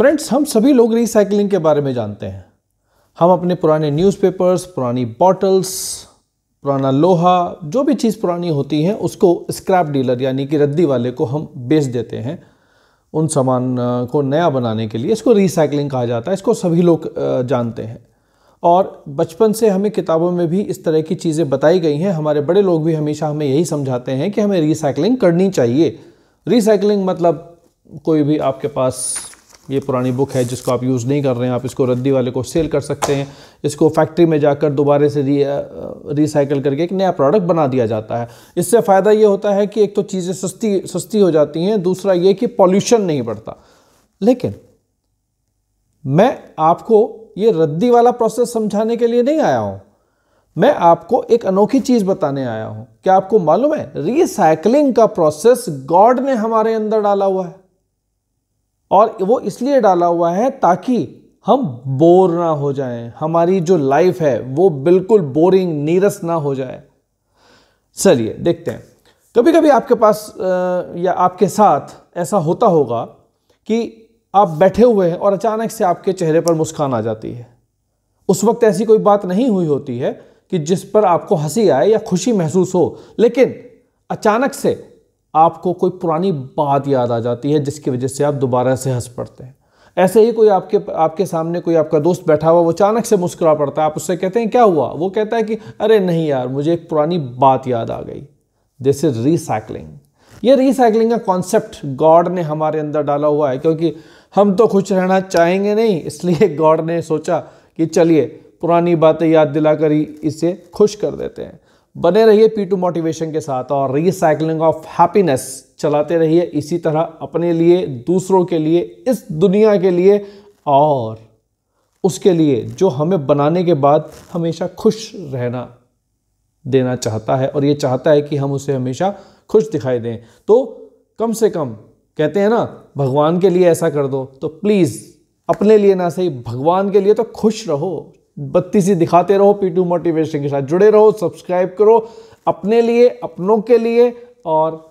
friends हम सभी लोग रिसाइकलिंग के बारे में जानते हैं हम अपने पुराने न्यूज़पेपर्स पुरानी बॉटल्स पुराना लोहा जो भी चीज़ पुरानी होती है उसको स्क्रैप डीलर यानी कि रद्दी वाले को हम बेच देते हैं उन सामान को नया बनाने के लिए इसको रिसाइकलिंग कहा जाता है इसको सभी लोग जानते हैं और बचपन से हमें किताबों में भी इस तरह की चीज़ें बताई गई हैं हमारे बड़े लोग भी हमेशा हमें यही समझाते हैं कि हमें रिसाइकलिंग करनी चाहिए रिसाइकलिंग मतलब कोई भी आपके पास ये पुरानी बुक है जिसको आप यूज़ नहीं कर रहे हैं आप इसको रद्दी वाले को सेल कर सकते हैं इसको फैक्ट्री में जाकर दोबारा से री रिसाइकल uh, करके एक नया प्रोडक्ट बना दिया जाता है इससे फ़ायदा ये होता है कि एक तो चीज़ें सस्ती सस्ती हो जाती हैं दूसरा ये कि पॉल्यूशन नहीं बढ़ता लेकिन मैं आपको ये रद्दी वाला प्रोसेस समझाने के लिए नहीं आया हूँ मैं आपको एक अनोखी चीज़ बताने आया हूं क्या आपको मालूम है रिसाइकलिंग का प्रोसेस गॉड ने हमारे अंदर डाला हुआ है और वो इसलिए डाला हुआ है ताकि हम बोर ना हो जाएं हमारी जो लाइफ है वो बिल्कुल बोरिंग नीरस ना हो जाए चलिए देखते हैं कभी कभी आपके पास या आपके साथ ऐसा होता होगा कि आप बैठे हुए हैं और अचानक से आपके चेहरे पर मुस्कान आ जाती है उस वक्त ऐसी कोई बात नहीं हुई होती है कि जिस पर आपको हंसी आए या खुशी महसूस हो लेकिन अचानक से आपको कोई पुरानी बात याद आ जाती है जिसकी वजह से आप दोबारा से हंस पड़ते हैं ऐसे ही कोई आपके आपके सामने कोई आपका दोस्त बैठा हुआ वो अचानक से मुस्कुरा पड़ता है आप उससे कहते हैं क्या हुआ वो कहता है कि अरे नहीं यार मुझे एक पुरानी बात याद आ गई दिस इज रीसाइकलिंग ये रीसाइकलिंग का कॉन्सेप्ट गॉड ने हमारे अंदर डाला हुआ है क्योंकि हम तो खुश रहना चाहेंगे नहीं इसलिए गॉड ने सोचा कि चलिए पुरानी बातें याद दिलाकर ही इसे खुश कर देते हैं बने रहिए पी टू मोटिवेशन के साथ और रिसाइकलिंग ऑफ हैप्पीनेस चलाते रहिए इसी तरह अपने लिए दूसरों के लिए इस दुनिया के लिए और उसके लिए जो हमें बनाने के बाद हमेशा खुश रहना देना चाहता है और ये चाहता है कि हम उसे हमेशा खुश दिखाई दें तो कम से कम कहते हैं ना भगवान के लिए ऐसा कर दो तो प्लीज़ अपने लिए ना सही भगवान के लिए तो खुश रहो बत्तीसी दिखाते रहो पीटू मोटिवेशन के साथ जुड़े रहो सब्सक्राइब करो अपने लिए अपनों के लिए और